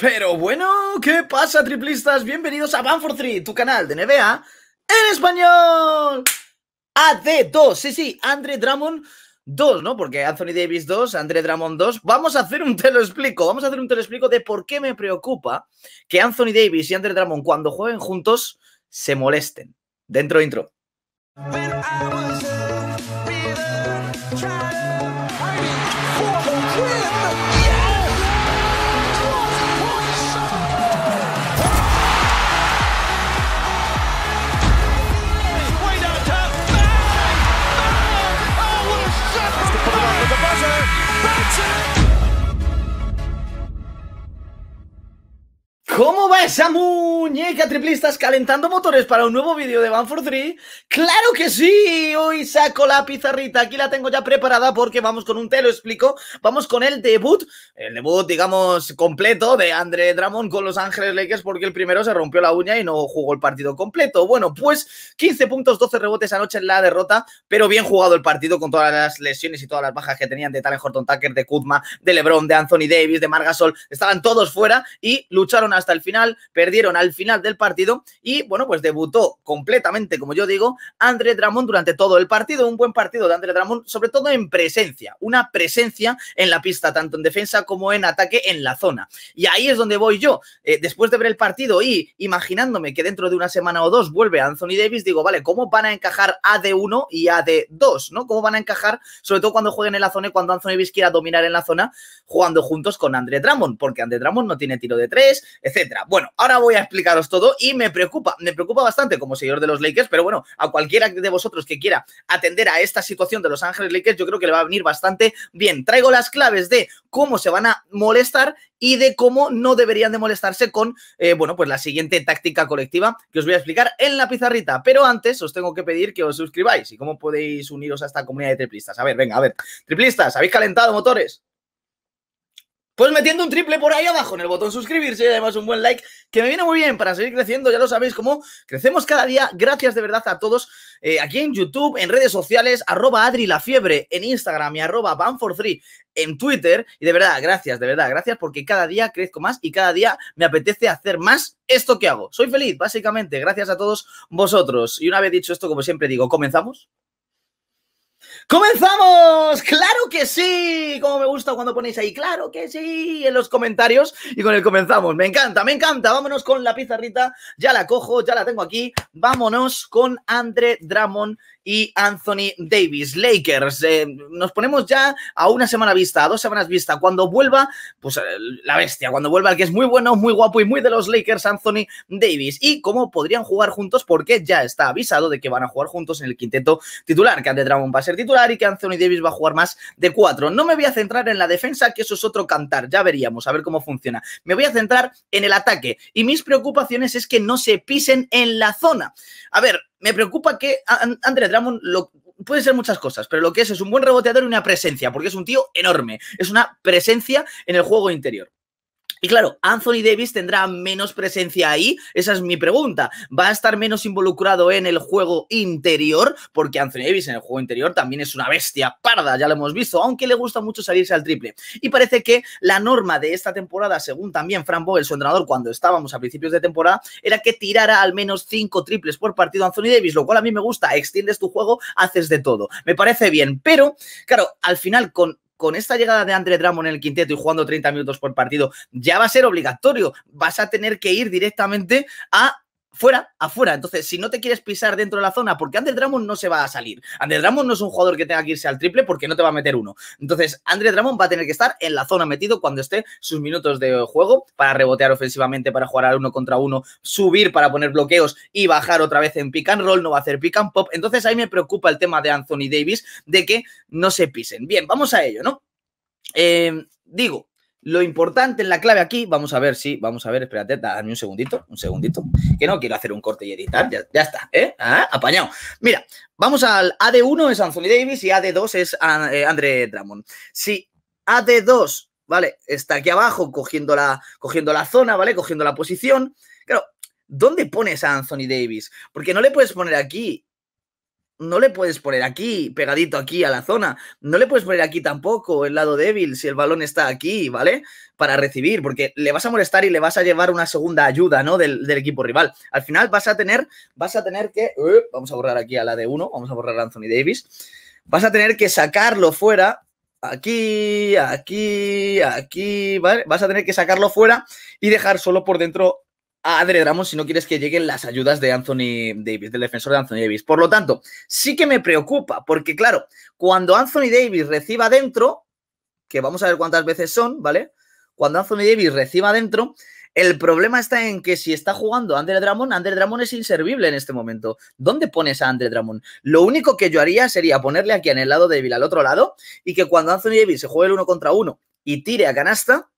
Pero bueno, ¿qué pasa, triplistas? Bienvenidos a banfor 3, tu canal de NBA en español. AD2, sí, sí, Andre Drummond 2, ¿no? Porque Anthony Davis 2, Andre Drummond 2. Vamos a hacer un te lo explico, vamos a hacer un te lo explico de por qué me preocupa que Anthony Davis y Andre Drummond, cuando jueguen juntos, se molesten. Dentro intro. triplistas calentando motores para un nuevo vídeo de Van for Three? ¡Claro que sí! Hoy saco la pizarrita, aquí la tengo ya preparada porque vamos con un te lo explico. Vamos con el debut, el debut, digamos, completo de Andre Drummond con Los Ángeles Lakers porque el primero se rompió la uña y no jugó el partido completo. Bueno, pues 15 puntos, 12 rebotes anoche en la derrota, pero bien jugado el partido con todas las lesiones y todas las bajas que tenían de Talen Horton Tucker, de Kuzma, de LeBron, de Anthony Davis, de Margasol. Estaban todos fuera y lucharon hasta el final, perdieron al final del partido y bueno, pues debutó completamente, como yo digo, Andre Dramón durante todo el partido, un buen partido de André Dramón sobre todo en presencia, una presencia en la pista, tanto en defensa como en ataque en la zona. Y ahí es donde voy yo, eh, después de ver el partido y imaginándome que dentro de una semana o dos vuelve Anthony Davis, digo, vale, ¿cómo van a encajar AD1 y AD2, ¿no? ¿Cómo van a encajar, sobre todo cuando jueguen en la zona y cuando Anthony Davis quiera dominar en la zona, jugando juntos con Andre Dramón? porque Andre Dramón no tiene tiro de tres, etcétera. Bueno, ahora voy a explicaros todo y me preocupa, me preocupa bastante como seguidor de los Lakers, pero bueno, a cualquiera de vosotros que quiera atender a esta situación de Los Ángeles Lakers, yo creo que le va a venir bastante bien. Traigo las claves de cómo se van a molestar y de cómo no deberían de molestarse con, eh, bueno, pues la siguiente táctica colectiva que os voy a explicar en la pizarrita. Pero antes os tengo que pedir que os suscribáis y cómo podéis uniros a esta comunidad de triplistas. A ver, venga, a ver. Triplistas, ¿habéis calentado motores? Pues metiendo un triple por ahí abajo en el botón suscribirse y además un buen like que me viene muy bien para seguir creciendo. Ya lo sabéis cómo crecemos cada día. Gracias de verdad a todos eh, aquí en YouTube, en redes sociales, arroba Adri Fiebre en Instagram y arroba Banfor3 en Twitter. Y de verdad, gracias, de verdad, gracias porque cada día crezco más y cada día me apetece hacer más esto que hago. Soy feliz, básicamente, gracias a todos vosotros. Y una vez dicho esto, como siempre digo, comenzamos. ¡Comenzamos! ¡Claro que sí! Como me gusta cuando ponéis ahí, claro que sí, en los comentarios y con el comenzamos. Me encanta, me encanta. Vámonos con la pizarrita. Ya la cojo, ya la tengo aquí. Vámonos con Andre Dramon y Anthony Davis. Lakers, eh, nos ponemos ya a una semana vista, a dos semanas vista. Cuando vuelva, pues eh, la bestia, cuando vuelva el que es muy bueno, muy guapo y muy de los Lakers, Anthony Davis. Y cómo podrían jugar juntos, porque ya está avisado de que van a jugar juntos en el quinteto titular, que Ante Drummond va a ser titular y que Anthony Davis va a jugar más de cuatro. No me voy a centrar en la defensa, que eso es otro cantar, ya veríamos, a ver cómo funciona. Me voy a centrar en el ataque y mis preocupaciones es que no se pisen en la zona. A ver, me preocupa que André Drummond lo, puede ser muchas cosas, pero lo que es es un buen reboteador y una presencia, porque es un tío enorme. Es una presencia en el juego interior. Y claro, Anthony Davis tendrá menos presencia ahí, esa es mi pregunta. ¿Va a estar menos involucrado en el juego interior? Porque Anthony Davis en el juego interior también es una bestia parda, ya lo hemos visto, aunque le gusta mucho salirse al triple. Y parece que la norma de esta temporada, según también Fran Vogel, su entrenador, cuando estábamos a principios de temporada, era que tirara al menos cinco triples por partido Anthony Davis, lo cual a mí me gusta, extiendes tu juego, haces de todo. Me parece bien, pero claro, al final con con esta llegada de André Drummond en el quinteto y jugando 30 minutos por partido, ya va a ser obligatorio. Vas a tener que ir directamente a fuera, afuera. Entonces, si no te quieres pisar dentro de la zona, porque Andre Dramon no se va a salir. Andre Dramon no es un jugador que tenga que irse al triple porque no te va a meter uno. Entonces, Andre Dramon va a tener que estar en la zona metido cuando esté sus minutos de juego para rebotear ofensivamente, para jugar al uno contra uno, subir para poner bloqueos y bajar otra vez en pick and roll, no va a hacer pick and pop. Entonces, ahí me preocupa el tema de Anthony Davis de que no se pisen. Bien, vamos a ello, ¿no? Eh, digo, lo importante en la clave aquí, vamos a ver si, sí, vamos a ver, espérate, dame un segundito, un segundito, que no quiero hacer un corte y editar, ya, está, ¿eh? Ah, apañado. Mira, vamos al AD1 es Anthony Davis y AD2 es eh, Andre Drummond. Si AD2, ¿vale? Está aquí abajo cogiendo la, cogiendo la zona, ¿vale? Cogiendo la posición. Claro, ¿dónde pones a Anthony Davis? Porque no le puedes poner aquí no le puedes poner aquí, pegadito aquí a la zona. No le puedes poner aquí tampoco el lado débil si el balón está aquí, ¿vale? Para recibir, porque le vas a molestar y le vas a llevar una segunda ayuda, ¿no? Del, equipo rival. Al final vas a tener, vas a tener que. Uh, vamos a borrar aquí a la de uno, vamos a borrar a Anthony Davis. Vas a tener que sacarlo fuera. Aquí, aquí, aquí, ¿vale? Vas a tener que sacarlo fuera y dejar solo por dentro a Adre Drummond si no quieres que lleguen las ayudas de Anthony Davis, del defensor de Anthony Davis. Por lo tanto, sí que me preocupa, porque claro, cuando Anthony Davis reciba dentro, que vamos a ver cuántas veces son, ¿vale? Cuando Anthony Davis reciba dentro, el problema está en que si está jugando Andre Drummond, Andre Drummond es inservible en este momento. ¿Dónde pones a Andre Drummond? Lo único que yo haría sería ponerle aquí en el lado débil al otro lado y que cuando Anthony Davis se juegue el uno contra uno y tire a canasta,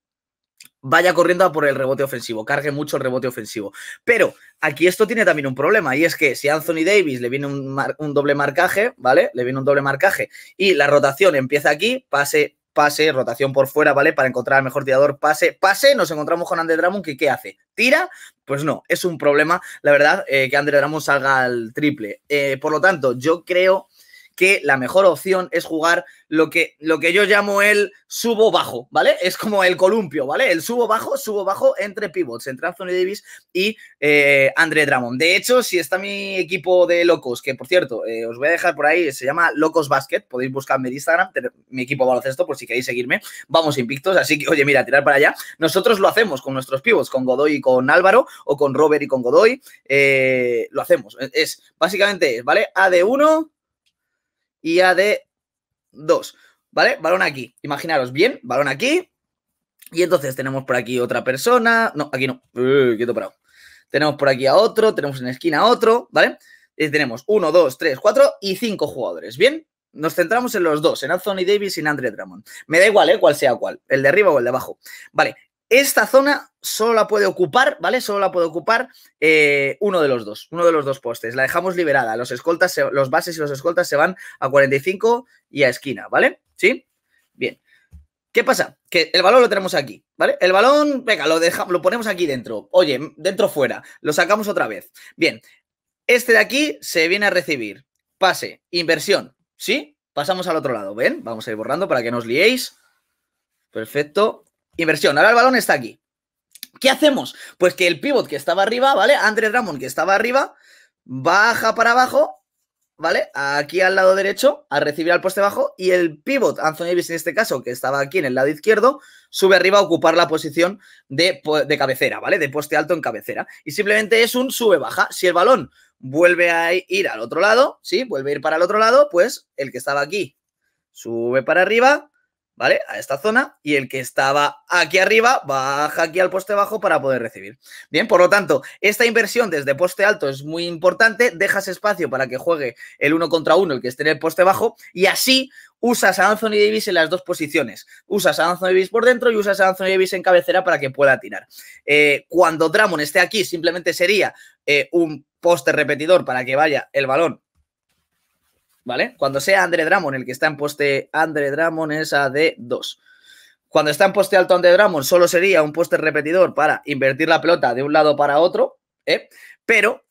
vaya corriendo a por el rebote ofensivo, cargue mucho el rebote ofensivo. Pero aquí esto tiene también un problema y es que si Anthony Davis le viene un, doble marcaje, ¿vale? Le viene un doble marcaje y la rotación empieza aquí, pase pase, rotación por fuera, ¿vale? Para encontrar al mejor tirador, pase, pase, nos encontramos con Andre Drummond, que ¿qué hace? ¿Tira? Pues no, es un problema, la verdad, eh, que Andre Drummond salga al triple. Eh, por lo tanto, yo creo que la mejor opción es jugar lo que, lo que yo llamo el subo bajo, ¿vale? Es como el columpio, ¿vale? El subo bajo, subo bajo entre pivots, entre Anthony Davis y eh, André Drummond. De hecho, si está mi equipo de locos, que por cierto, eh, os voy a dejar por ahí, se llama Locos Basket, podéis buscarme en Instagram, mi equipo baloncesto, por si queréis seguirme, vamos invictos, así que oye, mira, tirar para allá. Nosotros lo hacemos con nuestros pivots, con Godoy y con Álvaro, o con Robert y con Godoy, eh, lo hacemos. Es básicamente, ¿vale? A de 1 y A de 2. ¿Vale? Balón aquí. Imaginaros bien, balón aquí. Y entonces tenemos por aquí otra persona. No, aquí no. quieto parado. Tenemos por aquí a otro, tenemos en esquina a otro, ¿vale? Eh, y tenemos 1, 2, 3, 4 y 5 jugadores. ¿Bien? Nos centramos en los dos, en Anthony Davis y en Andre Drummond. Me da igual, ¿eh? Cuál sea cuál, el de arriba o el de abajo. Vale, esta zona solo la puede ocupar, ¿vale? Solo la puede ocupar eh, uno de los dos, uno de los dos postes. La dejamos liberada. Los escoltas, los bases y los escoltas se van a 45 y a esquina, ¿vale? ¿Sí? Bien. ¿Qué pasa? Que el balón lo tenemos aquí, ¿vale? El balón, venga, lo, lo ponemos aquí dentro. Oye, dentro fuera. Lo sacamos otra vez. Bien. Este de aquí se viene a recibir. Pase, inversión, ¿sí? Pasamos al otro lado, ¿ven? Vamos a ir borrando para que no os liéis. Perfecto. Inversión. Ahora el balón está aquí. ¿Qué hacemos? Pues que el pivot que estaba arriba, ¿vale? Andrés Ramón que estaba arriba, baja para abajo, ¿vale? Aquí al lado derecho, a recibir al poste bajo, y el pivot, Anthony Davis en este caso, que estaba aquí en el lado izquierdo, sube arriba a ocupar la posición de, de cabecera, ¿vale? De poste alto en cabecera. Y simplemente es un sube-baja. Si el balón vuelve a ir al otro lado, ¿sí? Vuelve a ir para el otro lado, pues el que estaba aquí sube para arriba, ¿vale? A esta zona y el que estaba aquí arriba baja aquí al poste bajo para poder recibir. Bien, por lo tanto, esta inversión desde poste alto es muy importante, dejas espacio para que juegue el uno contra uno, el que esté en el poste bajo y así usas a Anthony Davis en las dos posiciones. Usas a Anthony Davis por dentro y usas a Anthony Davis en cabecera para que pueda tirar. Eh, cuando Dramon esté aquí, simplemente sería eh, un poste repetidor para que vaya el balón ¿vale? Cuando sea Andre Drummond el que está en poste, Andre Drummond es a 2 Cuando está en poste alto Andre Drummond, solo sería un poste repetidor para invertir la pelota de un lado para otro, ¿eh? Pero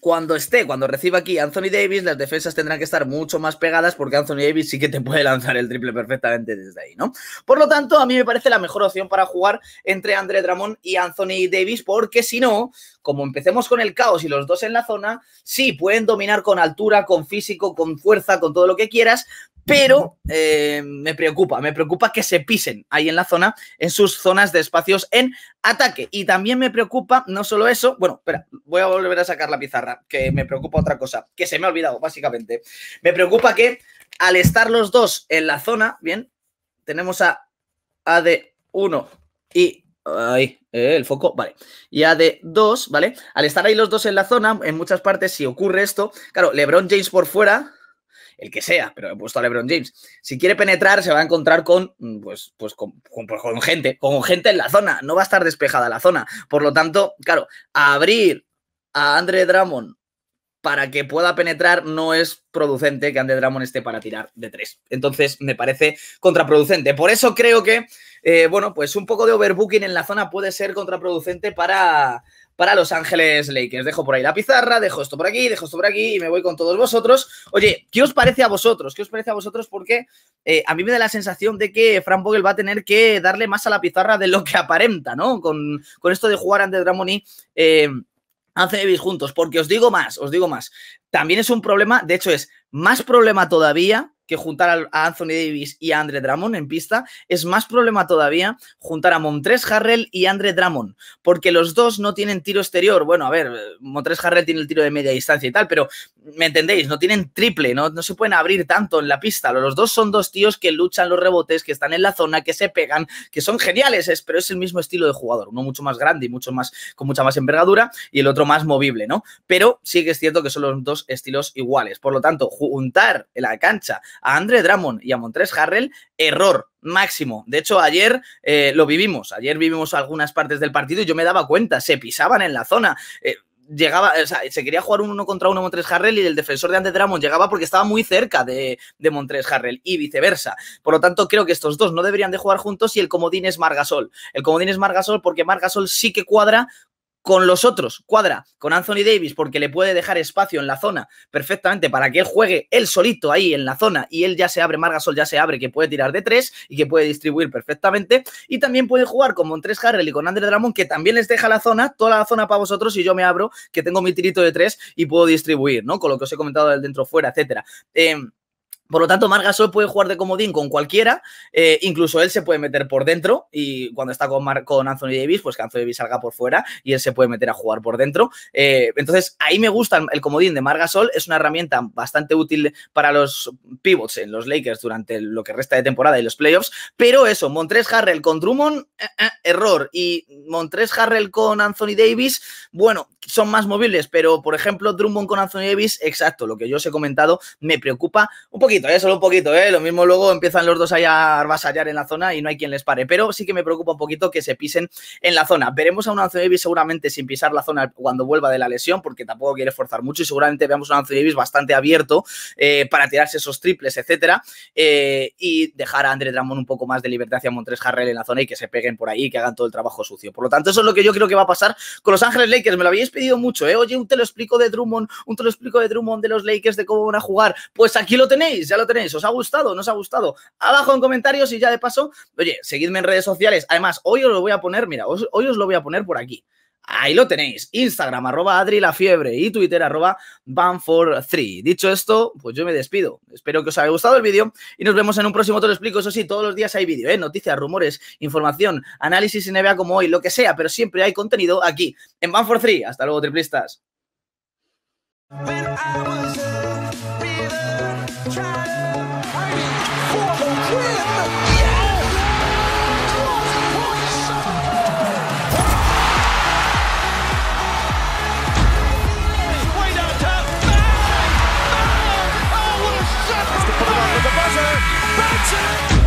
cuando esté, cuando reciba aquí Anthony Davis, las defensas tendrán que estar mucho más pegadas porque Anthony Davis sí que te puede lanzar el triple perfectamente desde ahí, ¿no? Por lo tanto, a mí me parece la mejor opción para jugar entre André Dramón y Anthony Davis porque si no, como empecemos con el caos y los dos en la zona, sí pueden dominar con altura, con físico, con fuerza, con todo lo que quieras, pero eh, me preocupa, me preocupa que se pisen ahí en la zona, en sus zonas de espacios en ataque. Y también me preocupa, no solo eso, bueno, espera, voy a volver a sacar la pizarra, que me preocupa otra cosa, que se me ha olvidado, básicamente. Me preocupa que al estar los dos en la zona, bien, tenemos a AD1 y... Ahí, eh, el foco, vale. Y AD2, ¿vale? Al estar ahí los dos en la zona, en muchas partes, si ocurre esto, claro, LeBron James por fuera, el que sea, pero he puesto a LeBron James. Si quiere penetrar, se va a encontrar con, mm, pues, pues, pues con, gente, con gente en la zona. No va a estar despejada la zona. Por lo tanto, claro, abrir a Andre Drummond para que pueda penetrar no es producente que Andre Drummond esté para tirar de tres. Entonces me parece contraproducente. Por eso creo que, eh, bueno, pues un poco de overbooking en la zona puede ser contraproducente para, para Los Ángeles Lakers. Dejo por ahí la pizarra, dejo esto por aquí, dejo esto por aquí y me voy con todos vosotros. Oye, ¿qué os parece a vosotros? ¿Qué os parece a vosotros? Porque eh, a mí me da la sensación de que Frank Vogel va a tener que darle más a la pizarra de lo que aparenta, ¿no? Con, esto de jugar ante Drummond y... Eh, Anthony Davis juntos, porque os digo más, os digo más. También es un problema, de hecho es más problema todavía que juntar a Anthony Davis y a Andre Drummond en pista, es más problema todavía juntar a Montres Harrell y Andre Drummond, porque los dos no tienen tiro exterior. Bueno, a ver, Montres Harrell tiene el tiro de media distancia y tal, pero ¿me entendéis? No tienen triple, ¿no? no se pueden abrir tanto en la pista. Los dos son dos tíos que luchan los rebotes, que están en la zona, que se pegan, que son geniales, pero es el mismo estilo de jugador, uno mucho más grande y mucho más con mucha más envergadura y el otro más movible, ¿no? Pero sí que es cierto que son los dos estilos iguales. Por lo tanto, juntar en la cancha a Andre Drummond y a Montres Harrell, error máximo. De hecho, ayer eh, lo vivimos, ayer vivimos algunas partes del partido y yo me daba cuenta, se pisaban en la zona. Eh, llegaba, o sea, se quería jugar un uno contra uno Montres Harrell y el defensor de Andre Drummond llegaba porque estaba muy cerca de, de Montres Harrell y viceversa. Por lo tanto, creo que estos dos no deberían de jugar juntos y el comodín es Margasol. El comodín es Margasol porque Margasol sí que cuadra con los otros. Cuadra con Anthony Davis porque le puede dejar espacio en la zona perfectamente para que él juegue él solito ahí en la zona y él ya se abre, Margasol ya se abre, que puede tirar de tres y que puede distribuir perfectamente. Y también puede jugar con Montres Harrell y con Andre Drummond que también les deja la zona, toda la zona para vosotros y yo me abro que tengo mi tirito de tres y puedo distribuir, ¿no? Con lo que os he comentado del dentro fuera, etcétera. Eh, por lo tanto, Margasol puede jugar de comodín con cualquiera, eh, incluso él se puede meter por dentro y cuando está con, con Anthony Davis, pues que Anthony Davis salga por fuera y él se puede meter a jugar por dentro. Eh, entonces, ahí me gusta el, comodín de Margasol es una herramienta bastante útil para los pivots en los Lakers durante lo que resta de temporada y los playoffs, pero eso, Montres Harrell con Drummond, eh, error, y Montres Harrell con Anthony Davis, bueno, son más móviles, pero por ejemplo, Drummond con Anthony Davis, exacto, lo que yo os he comentado, me preocupa un poquito, ¿eh? solo un poquito, ¿eh? lo mismo luego empiezan los dos ahí a vasallar en la zona y no hay quien les pare, pero sí que me preocupa un poquito que se pisen en la zona. Veremos a un Anthony Davis seguramente sin pisar la zona cuando vuelva de la lesión, porque tampoco quiere forzar mucho y seguramente veamos a un Anthony Davis bastante abierto eh, para tirarse esos triples, etcétera, eh, y dejar a Andre Drummond un poco más de libertad hacia Montres Harrell en la zona y que se peguen por ahí y que hagan todo el trabajo sucio. Por lo tanto, eso es lo que yo creo que va a pasar con Los Ángeles Lakers, ¿me lo habéis pedido mucho, ¿eh? Oye, un te lo explico de Drummond, un te lo explico de Drummond de los Lakers, de cómo van a jugar. Pues aquí lo tenéis, ya lo tenéis. ¿Os ha gustado? ¿No os ha gustado? Abajo en comentarios y ya de paso, oye, seguidme en redes sociales. Además, hoy os lo voy a poner, mira, hoy os lo voy a poner por aquí. Ahí lo tenéis, Instagram arroba Adri La Fiebre y Twitter arroba Banfor3. Dicho esto, pues yo me despido. Espero que os haya gustado el vídeo y nos vemos en un próximo Te lo explico. Eso sí, todos los días hay vídeo, ¿eh? noticias, rumores, información, análisis y NBA como hoy, lo que sea, pero siempre hay contenido aquí en Banfor3. Hasta luego, triplistas. Brighton.